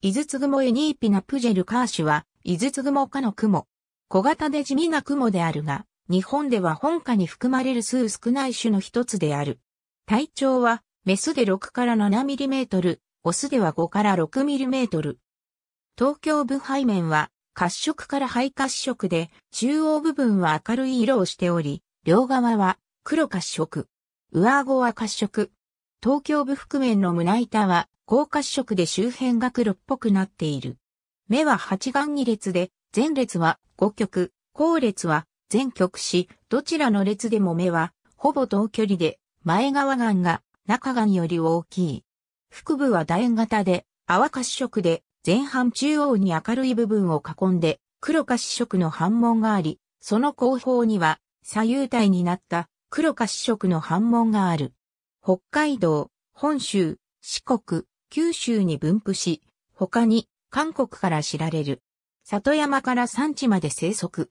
イズツグモエニーピナプジェルカーシュは、イズツグモ科の雲。小型で地味な雲であるが、日本では本科に含まれる数少ない種の一つである。体長は、メスで6から7ミリメートル、オスでは5から6ミリメートル。東京部背面は、褐色から灰褐色で、中央部分は明るい色をしており、両側は黒褐色。上顎は褐色、東京部覆面の胸板は、高褐色で周辺が黒っぽくなっている。目は八眼二列で、前列は五極、後列は全極し、どちらの列でも目は、ほぼ同距離で、前側眼が中眼より大きい。腹部は楕円型で、泡褐色で、前半中央に明るい部分を囲んで、黒褐色の反紋があり、その後方には、左右体になった黒褐色の反紋がある。北海道、本州、四国、九州に分布し、他に韓国から知られる。里山から山地まで生息。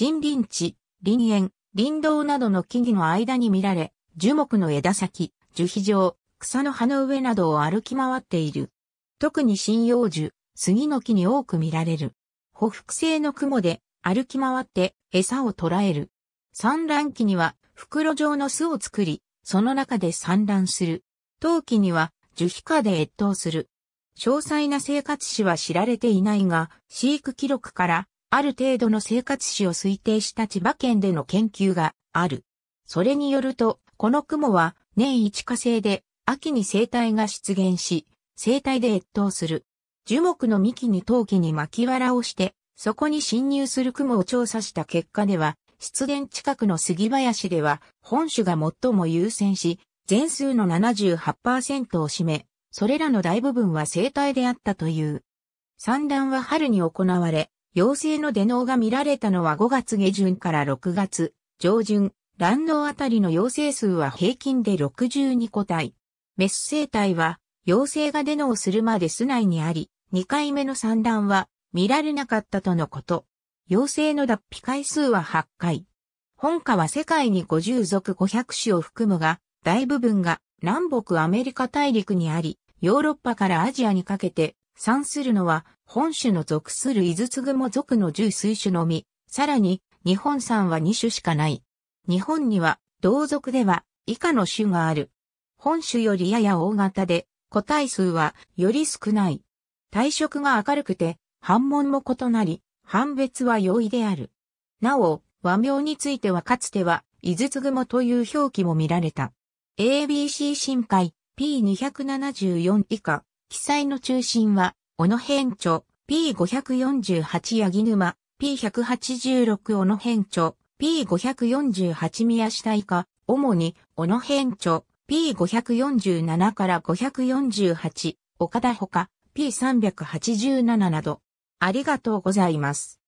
森林地、林園、林道などの木々の間に見られ、樹木の枝先、樹皮状、草の葉の上などを歩き回っている。特に針葉樹、杉の木に多く見られる。ほふ性の雲で歩き回って餌を捕らえる。産卵期には袋状の巣を作り、その中で産卵する。冬季には樹皮下で越冬する。詳細な生活史は知られていないが、飼育記録からある程度の生活史を推定した千葉県での研究がある。それによると、この雲は年一火星で秋に生態が出現し、生態で越冬する。樹木の幹に陶器に巻き藁をして、そこに侵入する雲を調査した結果では、湿原近くの杉林では、本種が最も優先し、全数の78%を占め、それらの大部分は生体であったという。産卵は春に行われ、陽性の出納が見られたのは5月下旬から6月上旬、卵能あたりの陽性数は平均で62個体。メス生体は、陽性が出納するまで巣内にあり、2回目の産卵は見られなかったとのこと。妖精の脱皮回数は8回。本家は世界に50族500種を含むが、大部分が南北アメリカ大陸にあり、ヨーロッパからアジアにかけて、産するのは本種の属するイズツグモ属の十数種のみ、さらに日本産は2種しかない。日本には同族では以下の種がある。本種よりやや大型で、個体数はより少ない。体色が明るくて、反問も異なり、判別は容易である。なお、和名についてはかつては、井筒雲という表記も見られた。ABC 深海 P274 以下、記載の中心は、小野辺著 P548 八木沼 P186 小野辺著 P548 宮下以下、主に小野辺著 P547 から548、岡田ほか P387 など。ありがとうございます。